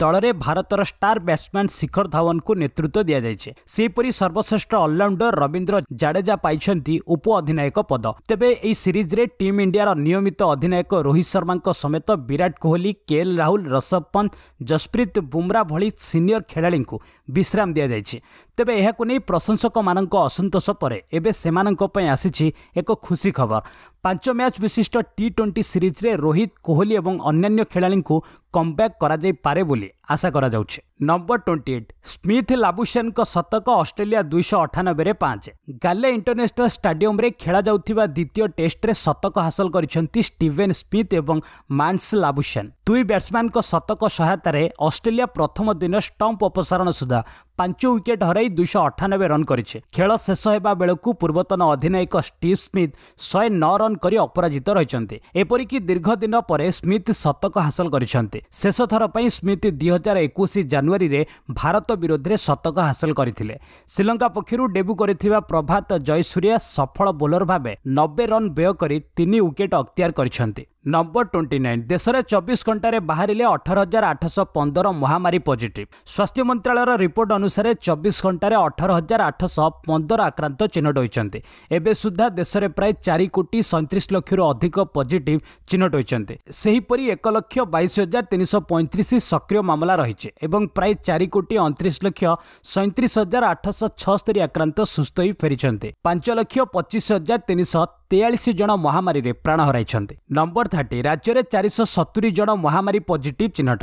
দলরে ভারতর স্টার ব্যাটসম্যান শিখর ধাওয়ানকু নেতৃত্ব যাইছে সেইপরি সর্বশ্রেষ্ঠ অলরাউন্ডর রবীন্দ্র জাডেজা পাইছেন উপ অধিনায়ক পদ তেবে এই সিরিজে টিম ইন্ডিয়ার নিয়মিত ନିୟମିତ ଅଧିନାୟକ ରୋହିତ ଶର୍ମାଙ୍କ ସମେତ ବିରାଟ କୋହଲି କେଏଲ୍ ରାହୁଲ ରଷଭ ପନ୍ଥ ଯଶପ୍ରୀତ ବୁମ୍ରା ଭଳି ସିନିୟର ଖେଳାଳିଙ୍କୁ ବିଶ୍ରାମ ଦିଆଯାଇଛି ତେବେ ଏହାକୁ ନେଇ ପ୍ରଶଂସକମାନଙ୍କ ଅସନ୍ତୋଷ ପରେ ଏବେ ସେମାନଙ୍କ ପାଇଁ ଆସିଛି ଏକ ଖୁସି ଖବର ପାଞ୍ଚ ମ୍ୟାଚ୍ ବିଶିଷ୍ଟ ଟି ଟ୍ୱେଣ୍ଟି ସିରିଜ୍ରେ ରୋହିତ କୋହଲି ଏବଂ ଅନ୍ୟାନ୍ୟ ଖେଳାଳିଙ୍କୁ କମ୍ବ୍ୟାକ୍ କରାଯାଇପାରେ ବୋଲି ଆଶା କରାଯାଉଛି ନମ୍ବର ଟ୍ୱେଣ୍ଟି ଏଇଟ୍ ସ୍ମିଥ୍ ଲାବୁସେନ୍ଙ୍କ ଶତକ ଅଷ୍ଟ୍ରେଲିଆ ଦୁଇଶହ ଅଠାନବେରେ ପାଞ୍ଚ ଗାଲେ ଇଣ୍ଟରନ୍ୟାସନାଲ୍ ଷ୍ଟାଡିୟମ୍ରେ ଖେଳାଯାଉଥିବା ଦ୍ୱିତୀୟ ଟେଷ୍ଟରେ ଶତକ ହାସଲ କରିଛନ୍ତି ଷ୍ଟିଭେନ୍ ସ୍ମିଥ୍ ଏବଂ ମାନ୍ସ ଲାବୁସେନ୍ ଦୁଇ ବ୍ୟାଟ୍ସମ୍ୟାନ୍ଙ୍କ ଶତକ ସହାୟତାରେ ଅଷ୍ଟ୍ରେଲିଆ ପ୍ରଥମ ଦିନ ଷ୍ଟମ୍ପ ଅପସାରଣ ସୁଦ୍ଧା ପାଞ୍ଚ ୱିକେଟ୍ ହରାଇ ଦୁଇଶହ ଅଠାନବେ ରନ୍ କରିଛି ଖେଳ ଶେଷ ହେବା ବେଳକୁ ପୂର୍ବତନ ଅଧିନାୟକ ଷ୍ଟିଭ୍ ସ୍ମିଥ୍ ଶହେ ନଅ ରନ୍ କରି ଅପରାଜିତ ରହିଛନ୍ତି ଏପରିକି ଦୀର୍ଘ ଦିନ ପରେ ସ୍ମିଥ୍ ଶତକ ହାସଲ କରିଛନ୍ତି ଶେଷ ଥର ପାଇଁ ସ୍ମିଥ୍ ଦୁଇ ହଜାର ଏକୋଇଶ ଜାନୁଆରୀରେ ଭାରତ ବିରୋଧରେ ଶତକ ହାସଲ କରିଥିଲେ ଶ୍ରୀଲଙ୍କା ପକ୍ଷରୁ ଡେବ୍ୟୁ କରିଥିବା ପ୍ରଭାତ ଜୟସୂରିଆ ସଫଳ ବୋଲର ଭାବେ ନବେ ରନ୍ ବ୍ୟୟ କରି ତିନି ୱିକେଟ୍ ଅକ୍ତିଆର କରିଛନ୍ତି ନମ୍ବର ଟ୍ୱେଣ୍ଟି ନାଇନ୍ ଦେଶରେ ଚବିଶ ଘଣ୍ଟାରେ ବାହାରିଲେ ଅଠର ହଜାର ଆଠଶହ ପନ୍ଦର ମହାମାରୀ ପଜିଟିଭ୍ ସ୍ୱାସ୍ଥ୍ୟ ମନ୍ତ୍ରଣାଳୟର ରିପୋର୍ଟ ଅନୁସାରେ ଚବିଶ ଘଣ୍ଟାରେ ଅଠର ହଜାର ଆଠଶହ ପନ୍ଦର ଆକ୍ରାନ୍ତ ଚିହ୍ନଟ ହୋଇଛନ୍ତି ଏବେ ସୁଦ୍ଧା ଦେଶରେ ପ୍ରାୟ ଚାରି କୋଟି ସଇଁତିରିଶ ଲକ୍ଷରୁ ଅଧିକ ପଜିଟିଭ୍ ଚିହ୍ନଟ ହୋଇଛନ୍ତି ସେହିପରି ଏକ ଲକ୍ଷ ବାଇଶ ହଜାର ତିନିଶହ ପଇଁତିରିଶ ସକ୍ରିୟ ମାମଲା ରହିଛି ଏବଂ ପ୍ରାୟ ଚାରି କୋଟି ଅଣତିରିଶ ଲକ୍ଷ ସଇଁତିରିଶ ହଜାର ଆଠଶହ ଛଅସ୍ତରୀ ଆକ୍ରାନ୍ତ ସୁସ୍ଥ ହୋଇ ଫେରିଛନ୍ତି ପାଞ୍ଚ ଲକ୍ଷ ପଚିଶ ହଜାର ତିନିଶହ ତେୟାଳିଶ ଜଣ ମହାମାରୀରେ ପ୍ରାଣ ହରାଇଛନ୍ତି ନମ୍ବର ଥାର୍ଟି ରାଜ୍ୟରେ ଚାରିଶହ ସତୁରି ଜଣ ମହାମାରୀ ପଜିଟିଭ୍ ଚିହ୍ନଟ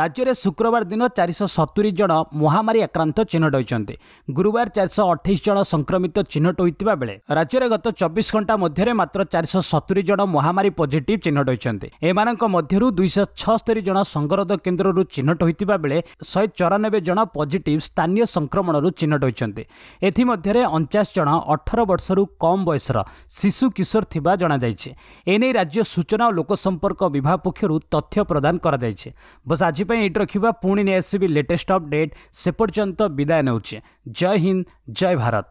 ରାଜ୍ୟରେ ଶୁକ୍ରବାର ଦିନ ଚାରିଶହ ସତୁରି ଜଣ ମହାମାରୀ ଆକ୍ରାନ୍ତ ଚିହ୍ନଟ ହୋଇଛନ୍ତି ଗୁରୁବାର ଚାରିଶହ ଅଠେଇଶ ଜଣ ସଂକ୍ରମିତ ଚିହ୍ନଟ ହୋଇଥିବା ବେଳେ ରାଜ୍ୟରେ ଗତ ଚବିଶ ଘଣ୍ଟା ମଧ୍ୟରେ ମାତ୍ର ଚାରିଶହ ସତୁରି ଜଣ ମହାମାରୀ ପଜିଟିଭ୍ ଚିହ୍ନଟ ହୋଇଛନ୍ତି ଏମାନଙ୍କ ମଧ୍ୟରୁ ଦୁଇଶହ ଛଅସ୍ତରି ଜଣ ସଂଗରୋଧ କେନ୍ଦ୍ରରୁ ଚିହ୍ନଟ ହୋଇଥିବା ବେଳେ ଶହେ ଚଉରାନବେ ଜଣ ପଜିଟିଭ୍ ସ୍ଥାନୀୟ ସଂକ୍ରମଣରୁ ଚିହ୍ନଟ ହୋଇଛନ୍ତି ଏଥିମଧ୍ୟରେ ଅଣଚାଶ ଜଣ ଅଠର ବର୍ଷରୁ କମ୍ ବୟସର ଶିଶୁ କିଶୋର ଥିବା ଜଣାଯାଇଛି ଏ ନେଇ ରାଜ୍ୟ ସୂଚନା ସୂଚନା ଓ ଲୋକସମ୍ପର୍କ ବିଭାଗ ପକ୍ଷରୁ ତଥ୍ୟ ପ୍ରଦାନ କରାଯାଇଛି ବସ୍ ଆଜି ପାଇଁ ଏଇଠି ରଖିବା ପୁଣି ନେଇ ଆସିବି ଲେଟେଷ୍ଟ ଅପଡେଟ୍ ସେ ପର୍ଯ୍ୟନ୍ତ ବିଦାୟ ନେଉଛି ଜୟ ହିନ୍ଦ ଜୟ ଭାରତ